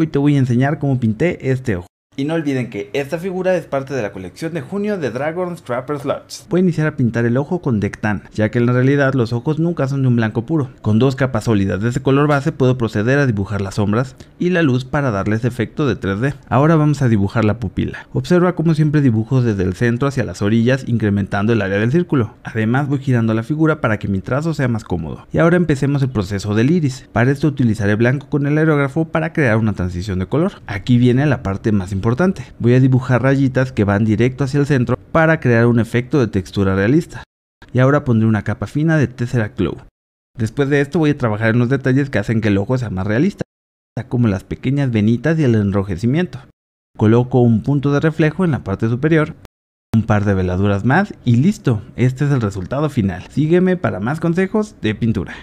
Hoy te voy a enseñar cómo pinté este ojo. Y no olviden que esta figura es parte de la colección de junio de Dragon Trapper Slots. Voy a iniciar a pintar el ojo con Dectan, ya que en realidad los ojos nunca son de un blanco puro. Con dos capas sólidas de ese color base puedo proceder a dibujar las sombras y la luz para darles efecto de 3D. Ahora vamos a dibujar la pupila. Observa como siempre dibujo desde el centro hacia las orillas incrementando el área del círculo. Además voy girando la figura para que mi trazo sea más cómodo. Y ahora empecemos el proceso del iris. Para esto utilizaré blanco con el aerógrafo para crear una transición de color. Aquí viene la parte más importante Voy a dibujar rayitas que van directo hacia el centro para crear un efecto de textura realista. Y ahora pondré una capa fina de Tesseract Glow. Después de esto voy a trabajar en los detalles que hacen que el ojo sea más realista, como las pequeñas venitas y el enrojecimiento. Coloco un punto de reflejo en la parte superior, un par de veladuras más y listo, este es el resultado final. Sígueme para más consejos de pintura.